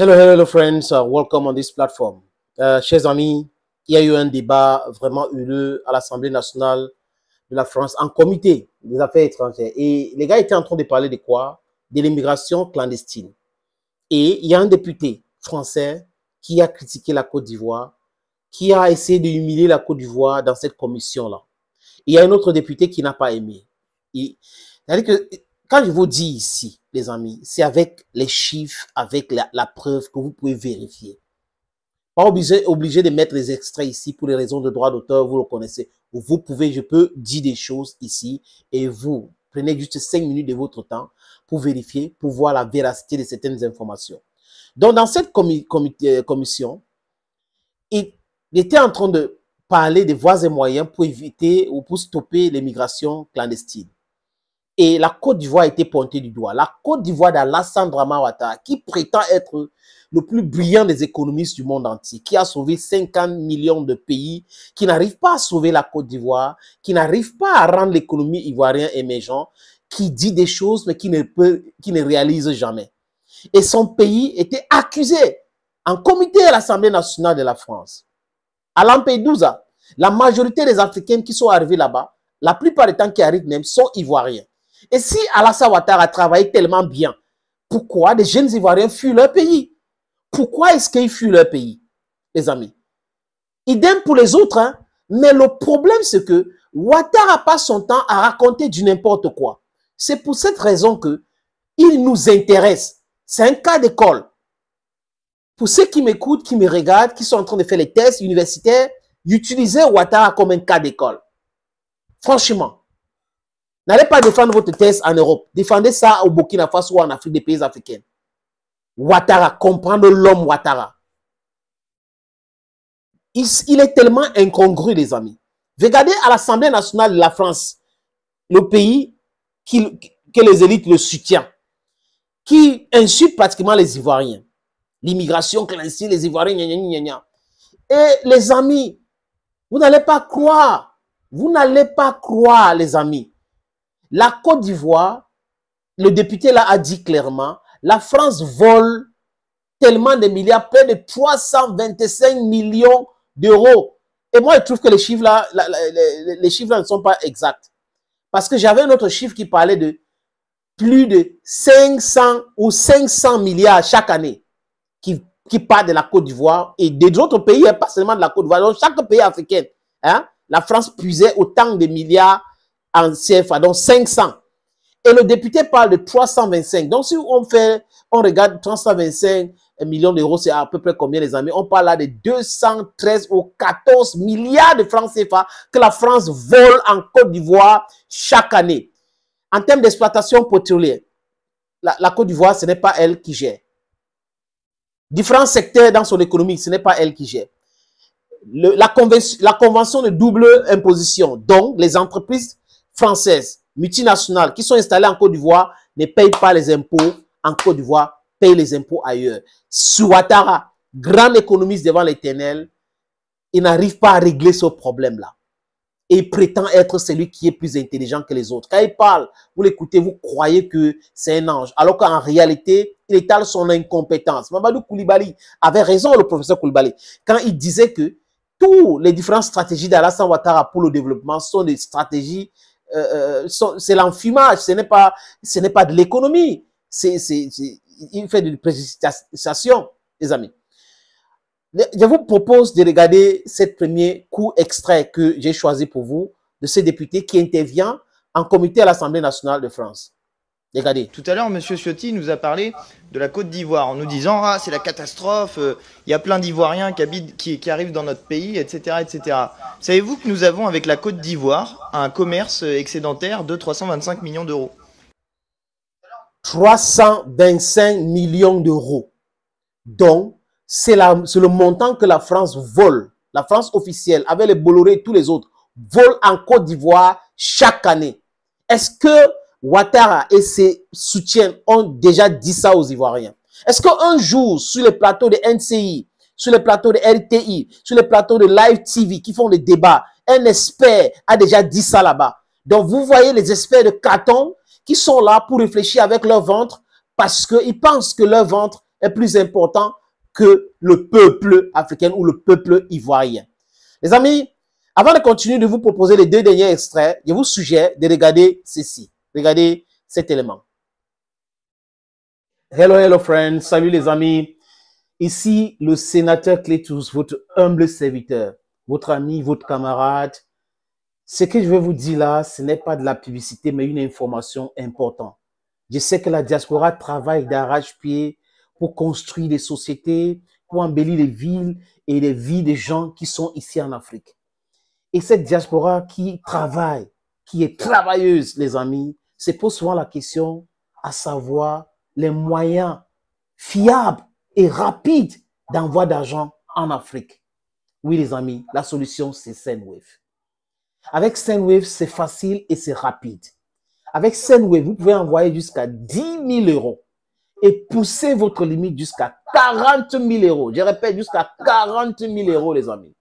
Hello, hello, hello friends, uh, welcome on this platform. Euh, chers amis, il y a eu un débat vraiment heureux à l'Assemblée nationale de la France en comité des affaires étrangères. Et les gars étaient en train de parler de quoi De l'immigration clandestine. Et il y a un député français qui a critiqué la Côte d'Ivoire, qui a essayé de humilier la Côte d'Ivoire dans cette commission-là. Il y a un autre député qui n'a pas aimé. Il a dit que quand je vous dis ici, les amis, c'est avec les chiffres, avec la, preuve que vous pouvez vérifier. Pas obligé, obligé de mettre les extraits ici pour les raisons de droit d'auteur, vous le connaissez. Vous pouvez, je peux dire des choses ici et vous prenez juste cinq minutes de votre temps pour vérifier, pour voir la véracité de certaines informations. Donc, dans cette euh, commission, il était en train de parler des voies et moyens pour éviter ou pour stopper l'immigration clandestine. Et la Côte d'Ivoire a été pointée du doigt. La Côte d'Ivoire d'Alassandra Mawata, qui prétend être le plus brillant des économistes du monde entier, qui a sauvé 50 millions de pays, qui n'arrive pas à sauver la Côte d'Ivoire, qui n'arrive pas à rendre l'économie ivoirienne émergente, qui dit des choses mais qui ne, qui ne réalise jamais. Et son pays était accusé en comité à l'Assemblée nationale de la France. À Lampedusa, la majorité des Africains qui sont arrivés là-bas, la plupart des temps qui arrivent même, sont ivoiriens. Et si Alassane Ouattara travaille tellement bien, pourquoi les jeunes Ivoiriens fuient leur pays Pourquoi est-ce qu'ils fuient leur pays, les amis Idem pour les autres, hein. mais le problème c'est que Ouattara passe son temps à raconter du n'importe quoi. C'est pour cette raison que il nous intéresse. C'est un cas d'école. Pour ceux qui m'écoutent, qui me regardent, qui sont en train de faire les tests universitaires, utilisez Ouattara comme un cas d'école. Franchement, N'allez pas défendre votre thèse en Europe. Défendez ça au Burkina Faso ou en Afrique, des pays africains. Ouattara, comprendre l'homme Ouattara. Il, est tellement incongru, les amis. Regardez à l'Assemblée nationale de la France, le pays que les élites le soutiennent, qui insulte pratiquement les Ivoiriens. L'immigration clandestine, les Ivoiriens, Et les amis, vous n'allez pas croire, vous n'allez pas croire, les amis, la Côte d'Ivoire, le député là a dit clairement, la France vole tellement de milliards, près de 325 millions d'euros. Et moi, je trouve que les chiffres là, les, chiffres ne sont pas exacts. Parce que j'avais un autre chiffre qui parlait de plus de 500 ou 500 milliards chaque année qui, qui part de la Côte d'Ivoire et des autres pays, hein, pas seulement de la Côte d'Ivoire. Donc, chaque pays africain, hein, la France puisait autant de milliards en CFA, donc 500. Et le député parle de 325. Donc si on fait, on regarde 325 millions d'euros, c'est à peu près combien les amis On parle là de 213 ou 14 milliards de francs CFA que la France vole en Côte d'Ivoire chaque année. En termes d'exploitation pétrolière, la, Côte d'Ivoire, ce n'est pas elle qui gère. Différents secteurs dans son économie, ce n'est pas elle qui gère. la, convention, la, convention, de double imposition. Donc, les entreprises françaises multinationales qui sont installées en Côte d'Ivoire ne payent pas les impôts en Côte d'Ivoire, payent les impôts ailleurs. Suatara, grand économiste devant l'éternel, il n'arrive pas à régler ce problème-là. Et il prétend être celui qui est plus intelligent que les autres. Quand il parle, vous l'écoutez, vous croyez que c'est un ange. Alors qu'en réalité, il étale son incompétence. Mamadou Koulibaly avait raison, le professeur Koulibaly, quand il disait que toutes les différentes stratégies d'Alassane Ouattara pour le développement sont des stratégies euh, euh, euh, c'est l'enfumage, ce n'est pas, ce n'est pas de l'économie. C'est, il fait de la précipitation, les amis. Je vous propose de regarder ce premier coup extrait que j'ai choisi pour vous de ce député qui intervient en comité à l'Assemblée nationale de France. Regardez, Tout à l'heure, Monsieur Ciotti nous a parlé de la Côte d'Ivoire en nous disant ah c'est la catastrophe, euh, il y a plein d'Ivoiriens qui, habitent, qui, qui arrivent dans notre pays, etc., etc. Savez-vous que nous avons avec la Côte d'Ivoire un commerce euh, excédentaire de 325 millions d'euros 325 millions d'euros. Donc, c'est le montant que la France vole, la France officielle, avec les Bolloré et tous les autres, vole en Côte d'Ivoire chaque année. Est-ce que Ouattara et ses soutiens ont déjà dit ça aux Ivoiriens. Est-ce qu'un jour, sur les plateaux de NCI, sur les plateaux de RTI, sur les plateaux de Live TV qui font des débats, un expert a déjà dit ça là-bas. Donc, vous voyez les experts de Caton qui sont là pour réfléchir avec leur ventre parce qu'ils pensent que leur ventre est plus important que le peuple africain ou le peuple ivoirien. Les amis, avant de continuer de vous proposer les deux derniers extraits, je vous suggère de regarder ceci. Regardez cet élément. Hello, hello, friends. Salut, les amis. Ici, le sénateur Clétus, votre humble serviteur, votre ami, votre camarade. Ce que je vais vous dire là, ce n'est pas de la publicité, mais une information importante. Je sais que la diaspora travaille d'arrache-pied pour construire des sociétés, pour embellir les villes et les vies des gens qui sont ici en Afrique. Et cette diaspora qui travaille, qui est travailleuse, les amis, se pose souvent la question à savoir les moyens fiables et rapides d'envoi d'argent en Afrique. Oui, les amis, la solution, c'est SendWave. Avec SendWave, c'est facile et c'est rapide. Avec SendWave, vous pouvez envoyer jusqu'à 10 000 euros et pousser votre limite jusqu'à 40 000 euros. Je répète, jusqu'à 40 000 euros, les amis.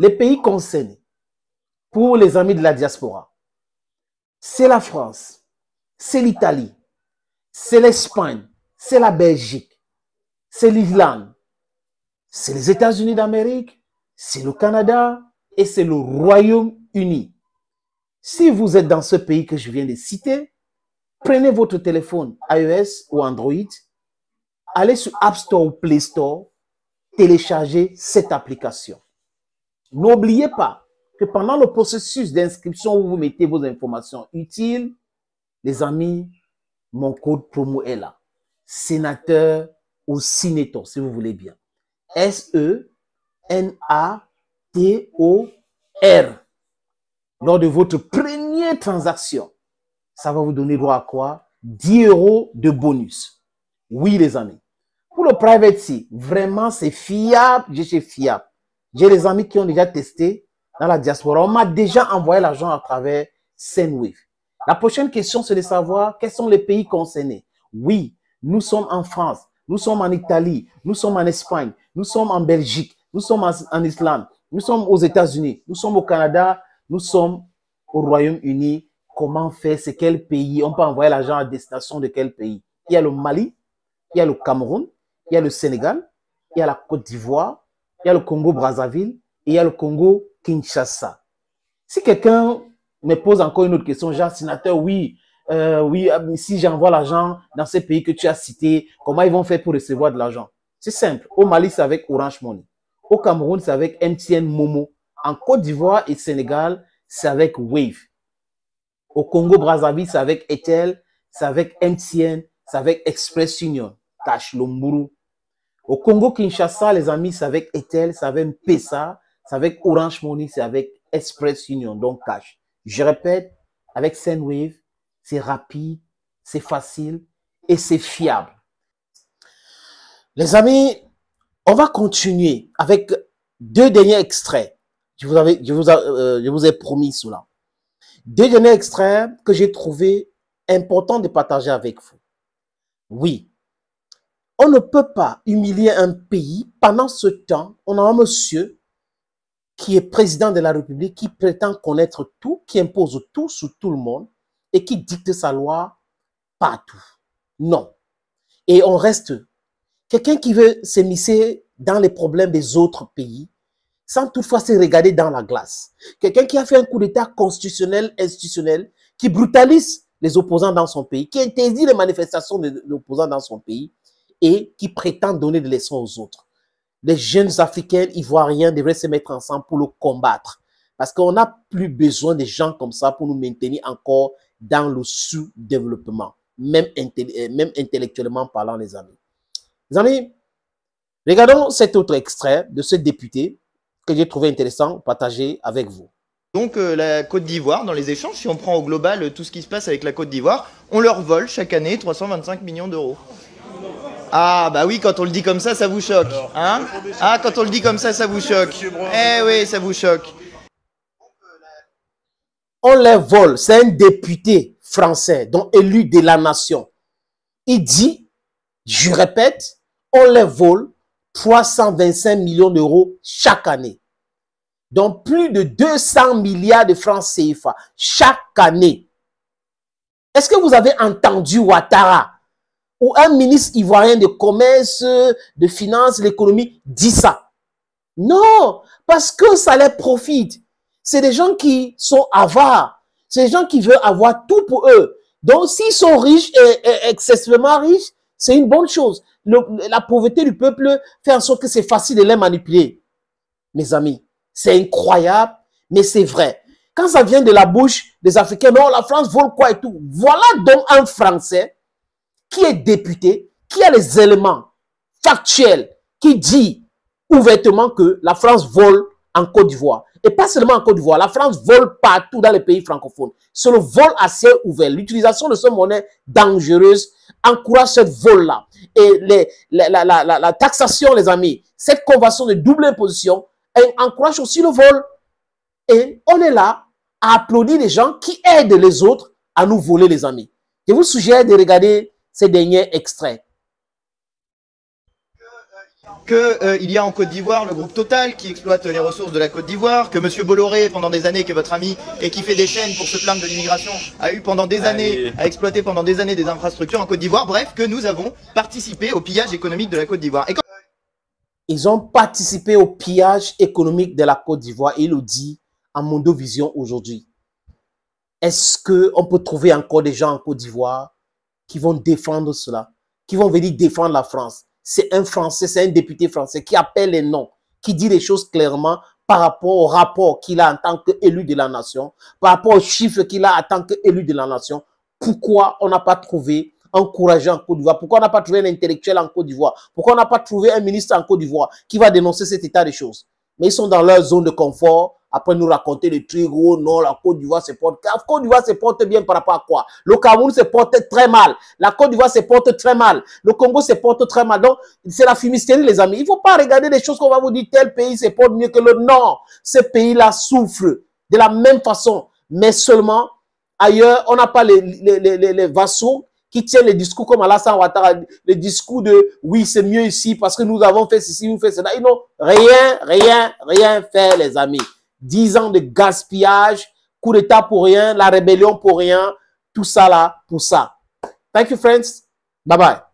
Les pays concernés, pour les amis de la diaspora, c'est la France, c'est l'Italie, c'est l'Espagne, c'est la Belgique, c'est l'Islande, c'est les États-Unis d'Amérique, c'est le Canada et c'est le Royaume-Uni. Si vous êtes dans ce pays que je viens de citer, prenez votre téléphone iOS ou Android, allez sur App Store ou Play Store, téléchargez cette application. N'oubliez pas, que pendant le processus d'inscription où vous mettez vos informations utiles, les amis, mon code promo est là. Sénateur au cinéto, si vous voulez bien. S-E-N-A-T-O-R. Lors de votre première transaction, ça va vous donner droit à quoi 10 euros de bonus. Oui, les amis. Pour le privacy, vraiment, c'est fiable. Je suis fiable. J'ai des amis qui ont déjà testé dans la diaspora. On m'a déjà envoyé l'argent à travers SendWave. La prochaine question, c'est de savoir quels sont les pays concernés. Oui, nous sommes en France, nous sommes en Italie, nous sommes en Espagne, nous sommes en Belgique, nous sommes en, Islande, nous sommes aux États-Unis, nous sommes au Canada, nous sommes au Royaume-Uni. Comment faire C'est quel pays On peut envoyer l'argent à destination de quel pays Il y a le Mali, il y a le Cameroun, il y a le Sénégal, il y a la Côte d'Ivoire, il y a le Congo-Brazzaville et il y a le Congo Kinshasa. Si quelqu'un me pose encore une autre question, genre, sénateur, oui, euh, oui, ah, si j'envoie l'argent dans ces pays que tu as cités, comment ils vont faire pour recevoir de l'argent C'est simple. Au Mali, c'est avec Orange Money. Au Cameroun, c'est avec MTN Momo. En Côte d'Ivoire et Sénégal, c'est avec Wave. Au Congo-Brazzaville, c'est avec Etel, c'est avec MTN, c'est avec Express Union, Cash Au Congo-Kinshasa, les amis, c'est avec Etel, c'est avec Pesa, c'est avec Orange Money, c'est avec Express Union, donc cash. Je répète, avec Sendwave, c'est rapide, c'est facile et c'est fiable. Les amis, on va continuer avec deux derniers extraits. Je vous, avais, je vous, euh, je vous ai promis cela. Deux derniers extraits que j'ai trouvé important de partager avec vous. Oui, on ne peut pas humilier un pays. Pendant ce temps, on a un monsieur qui est président de la République, qui prétend connaître tout, qui impose tout sur tout le monde et qui dicte sa loi partout. Non. Et on reste quelqu'un qui veut s'émisser dans les problèmes des autres pays sans toutefois se regarder dans la glace. Quelqu'un qui a fait un coup d'État constitutionnel, institutionnel, qui brutalise les opposants dans son pays, qui interdit les manifestations des opposants dans son pays et qui prétend donner des leçons aux autres les jeunes Africains, Ivoiriens devraient se mettre ensemble pour le combattre. Parce qu'on n'a plus besoin de gens comme ça pour nous maintenir encore dans le sous-développement, même, euh, même intellectuellement parlant, les amis. Les amis, regardons cet autre extrait de ce député que j'ai trouvé intéressant partager avec vous. Donc euh, la Côte d'Ivoire, dans les échanges, si on prend au global euh, tout ce qui se passe avec la Côte d'Ivoire, on leur vole chaque année 325 millions d'euros. Ah bah oui, quand on le dit comme ça, ça vous choque. Hein ah, quand on le dit comme ça, ça vous choque. Eh oui, ça vous choque. On les vole. C'est un député français, donc élu de la nation. Il dit, je répète, on les vole 325 millions d'euros chaque année. Donc plus de 200 milliards de francs CFA chaque année. Est-ce que vous avez entendu Ouattara ou un ministre ivoirien de commerce, de finance, l'économie dit ça. Non, parce que ça les profite. C'est des gens qui sont avares. C'est des gens qui veulent avoir tout pour eux. Donc, s'ils sont riches et, excessivement riches, c'est une bonne chose. la pauvreté du peuple fait en sorte que c'est facile de les manipuler. Mes amis, c'est incroyable, mais c'est vrai. Quand ça vient de la bouche des Africains, non, la France vole quoi et tout. Voilà donc un Français qui est député, qui a les éléments factuels qui dit ouvertement que la France vole en Côte d'Ivoire. Et pas seulement en Côte d'Ivoire, la France vole partout dans les pays francophones. C'est le vol assez ouvert. L'utilisation de ce monnaie dangereuse encourage ce vol-là. Et les, la, la, taxation, les amis, cette convention de double imposition, elle encourage aussi le vol. Et on est là à applaudir les gens qui aident les autres à nous voler, les amis. Je vous suggère de regarder ces derniers extraits. Que euh, y a en Côte d'Ivoire le groupe Total qui exploite les ressources de la Côte d'Ivoire, que M. Bolloré, pendant des années, que votre ami et qui fait des chaînes pour se plaindre de l'immigration, a eu pendant des ah, années, a exploité pendant des années des infrastructures en Côte d'Ivoire. Bref, que nous avons participé au pillage économique de la Côte d'Ivoire. Ils ont participé au pillage économique de la Côte d'Ivoire. Il le dit à Mondovision aujourd'hui. Est-ce qu'on peut trouver encore des gens en Côte d'Ivoire qui vont défendre cela, qui vont venir défendre la France. C'est un Français, c'est un député français qui appelle les noms, qui dit les choses clairement par rapport au rapport qu'il a en tant qu'élu de la nation, par rapport aux chiffres qu'il a en tant qu'élu de la nation. Pourquoi on n'a pas trouvé un courageux en Côte d'Ivoire Pourquoi on n'a pas trouvé un intellectuel en Côte d'Ivoire Pourquoi on n'a pas trouvé un ministre en Côte d'Ivoire qui va dénoncer cet état des choses Mais ils sont dans leur zone de confort, après nous raconter les trucs, oh non, la Côte d'Ivoire se porte... La Côte d'Ivoire se porte bien par rapport à quoi Le Cameroun se porte très mal. La Côte d'Ivoire se porte très mal. Le Congo se porte très mal. Donc, c'est la fumisterie, les amis. Il ne faut pas regarder les choses qu'on va vous dire, tel pays se porte mieux que le non. Ce pays-là souffre de la même façon. Mais seulement, ailleurs, on n'a pas les, les, les, les vassaux qui tiennent les discours comme Alassane Ouattara, les discours de oui, c'est mieux ici parce que nous avons fait ceci, nous fait cela. Ils n'ont rien, rien, rien fait, les amis. 10 ans de gaspillage, coup d'État pour rien, la rébellion pour rien, tout ça là pour ça. Thank you friends. Bye bye.